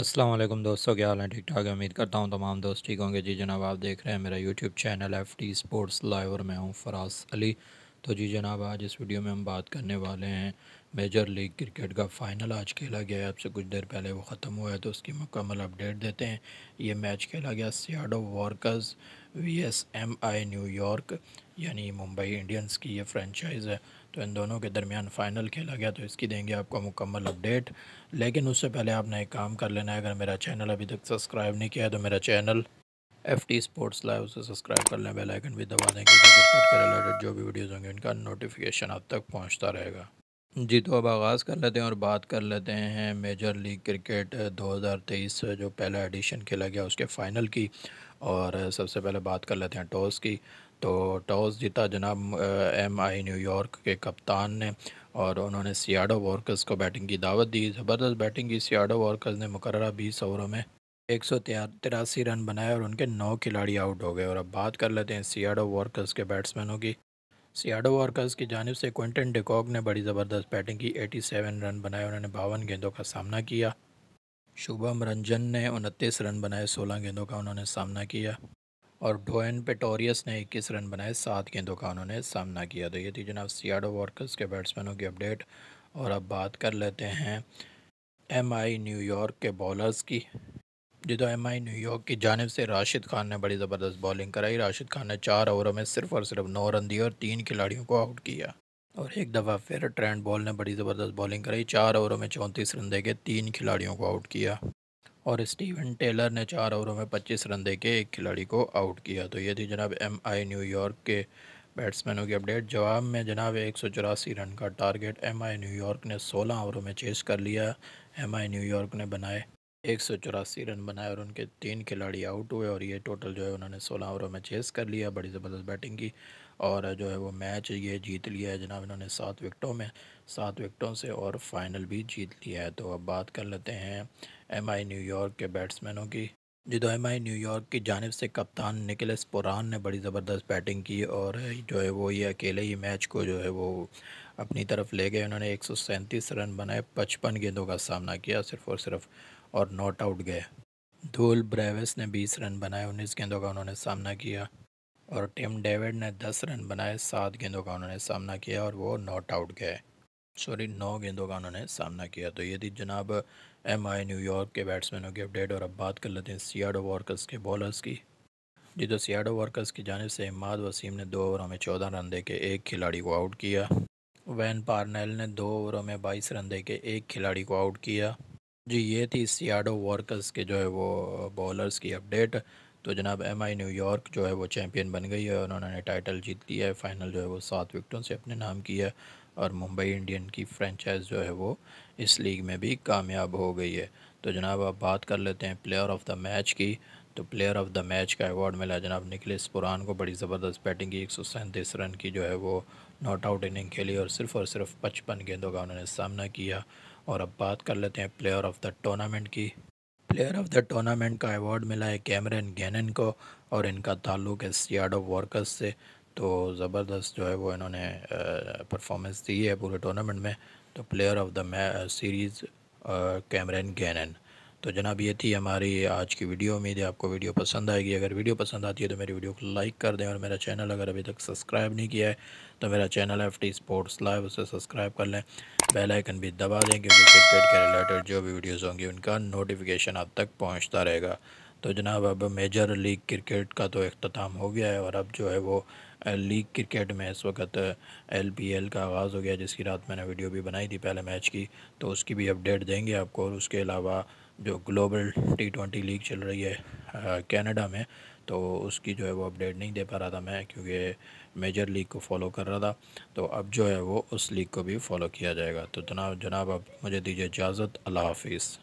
अस्सलाम वालेकुम दोस्तों क्या हाल है ठीक ठाक उम्मीद करता हूँ तमाम दोस्त ठीक होंगे जी जनाब आप देख रहे हैं मेरा YouTube channel F T sports live और मैं हूँ फराज अली तो जी जनाब आज इस वीडियो में हम बात करने वाले हैं मेजर लीग क्रिकेट का फ़ाइनल आज खेला गया है आपसे कुछ देर पहले वो ख़त्म हुआ है तो उसकी मुकम्मल अपडेट देते हैं ये मैच खेला गया Seattle Orcas V S M I New York यानी मुंबई इंडियंस की ये फ्रेंचाइज़ है तो इन दोनों के दरमियान फ़ाइनल खेला गया तो इसकी देंगे आपको मुकम्मल अपडेट लेकिन उससे पहले आपने एक काम कर लेना है अगर मेरा चैनल अभी तक सब्सक्राइब नहीं किया है तो मेरा channel F T sports live उसे सब्सक्राइब कर लें बेलाइकन भी दबा दें क्योंकि क्रिकेट के रिलेटेड जो भी वीडियोज़ होंगे उनका नोटिफिकेशन आप तक पहुँचता रहेगा जी तो अब आगाज़ कर लेते हैं और बात कर लेते हैं मेजर लीग क्रिकेट 2023 जो पहला एडिशन खेला गया उसके फ़ाइनल की और सबसे पहले बात कर लेते हैं टॉस की तो टॉस जीता जनाब एम आई न्यूयॉर्क के कप्तान ने और उन्होंने सियाडो वर्कर्स को बैटिंग की दावत दी ज़बरदस्त बैटिंग की सियाडो वर्कर्स ने मुकर बीस ओवरों में एक सौ तिरासी रन बनाए और उनके नौ खिलाड़ी आउट हो गए और अब बात कर लेते हैं सियाडो वर्कर्स के बैट्समैनों की सियाडो वर्कर्स की जानब से क्विंटन डिकॉक ने बड़ी ज़बरदस्त बैटिंग की एटी रन बनाए उन्होंने बावन गेंदों का सामना किया शुभम रंजन ने उनतीस रन बनाए सोलह गेंदों का उन्होंने सामना किया और डोएन पेटोरियस ने इक्कीस रन बनाए सात गेंदों का उन्होंने सामना किया तो ये थी जनाब सियाडो वर्कर्स के बैट्समैनों की अपडेट और अब बात कर लेते हैं एम आई न्यूयॉर्क के बॉलर्स की जी तो एम आई न्यूयॉर्क की जानब से राशिद खान ने बड़ी ज़बरदस्त बॉलिंग कराई राशिद खान ने चार ओवरों में सिर्फ और सिर्फ नौ रन दिए और तीन खिलाड़ियों को आउट किया और एक दफ़ा फिर ट्रेंड बॉल ने बड़ी ज़बरदस्त बॉलिंग कराई चार ओवरों में चौंतीस रन देके तीन खिलाड़ियों को आउट किया और स्टीवन टेलर ने चार ओवरों में 25 रन देके एक खिलाड़ी को आउट किया तो ये थी जनाब एम आई न्यूयॉर्क के बैट्समैनों की अपडेट जवाब में जनाब एक रन का टारगेट एम आई न्यूयॉर्क ने 16 ओवरों में चेस कर लिया एम आई न्यूयॉर्क ने बनाए एक रन बनाए और उनके तीन खिलाड़ी आउट हुए और ये टोटल जो है उन्होंने सोलह ओवरों में चेस कर लिया बड़ी ज़बरदस्त बैटिंग की और जो है वो मैच ये जीत लिया है जनाब इन्होंने सात विकटों में सात विकटों से और फाइनल भी जीत लिया है तो अब बात कर लेते हैं एम आई न्यूयॉर्क के बैट्समैनों तो की जो एम आई न्यूयॉर्क की जानब से कप्तान निकलस पुरान ने बड़ी ज़बरदस्त बैटिंग की और जो है वो ये अकेले ही मैच को जो है वो अपनी तरफ ले गए उन्होंने एक रन बनाए पचपन गेंदों का सामना किया सिर्फ और सिर्फ और नॉट आउट गए धूल ब्रेवस ने बीस रन बनाए उन्नीस गेंदों का उन्होंने सामना किया और टिम डेविड ने दस रन बनाए सात गेंदों का उन्होंने सामना किया और वो नॉट आउट गए सॉरी नौ गेंदों का उन्होंने सामना किया तो ये थी जनाब एम आई न्यूयॉर्क के बैट्समैनों की अपडेट और अब बात कर लेते हैं सियाडो वर्कर्स के बॉलर्स की जी तो सियाडो वर्कर्स की जानब से इमाद वसीम ने दो ओवरों में चौदह रन दे के एक खिलाड़ी को आउट किया वैन पारनेल ने दो ओवरों में बाईस रन दे के एक खिलाड़ी को आउट किया जी ये थी सियाडो वर्कर्स के जो है वो बॉलर्स की अपडेट तो जनाब एम आई न्यूयॉर्क जो है वो चैम्पियन बन गई है उन्होंने टाइटल जीत लिया है फाइनल जो है वो सात विकटों से अपने नाम किया और मुंबई इंडियन की फ्रेंचाइज जो है वो इस लीग में भी कामयाब हो गई है तो जनाब आप बात कर लेते हैं प्लेयर ऑफ द मैच की तो प्लेयर ऑफ द मैच का अवार्ड मिला जनाब निकलिस पुरान को बड़ी ज़बरदस्त बैटिंग की एक रन की जो है वो नॉट आउट इनिंग खेली और सिर्फ और सिर्फ पचपन गेंदों का उन्होंने सामना किया और अब बात कर लेते हैं प्लेयर ऑफ द टूर्नामेंट की प्लेयर ऑफ द टूर्नामेंट का अवार्ड मिला है कैमरन गैनन को और इनका ताल्लुक है सियाडो वर्कर्स से तो ज़बरदस्त जो है वो इन्होंने परफॉर्मेंस दी है पूरे टूर्नामेंट में तो player of the series Cameron Gannon तो जनाब ये थी हमारी आज की वीडियो उम्मीद है आपको वीडियो पसंद आएगी अगर वीडियो पसंद आती है तो मेरी वीडियो को लाइक कर दें और मेरा चैनल अगर अभी तक सब्सक्राइब नहीं किया है तो मेरा channel F T sports live उसे सब्सक्राइब कर लें बेल आइकन भी दबा दें क्योंकि क्रिकेट के रिलेटेड जो भी वीडियोज़ होंगी उनका नोटिफिकेशन आप तक पहुँचता रहेगा तो जनाब अब मेजर लीग क्रिकेट का तो अख्ताम हो गया है और अब जो है वो लीग क्रिकेट में इस वक्त एल पी एल का आगाज़ हो गया जिसकी रात मैंने वीडियो भी बनाई थी पहले मैच की तो उसकी भी अपडेट देंगे आपको और उसके अलावा जो ग्लोबल टी ट्वेंटी लीग चल रही है कैनेडा में तो उसकी जो है वो अपडेट नहीं दे पा रहा था मैं क्योंकि मेजर लीग को फॉलो कर रहा था तो अब जो है वो उस लीग को भी फॉलो किया जाएगा तो जनाब जनाब अब मुझे दीजिए इजाज़त अल्लाह हाफिज़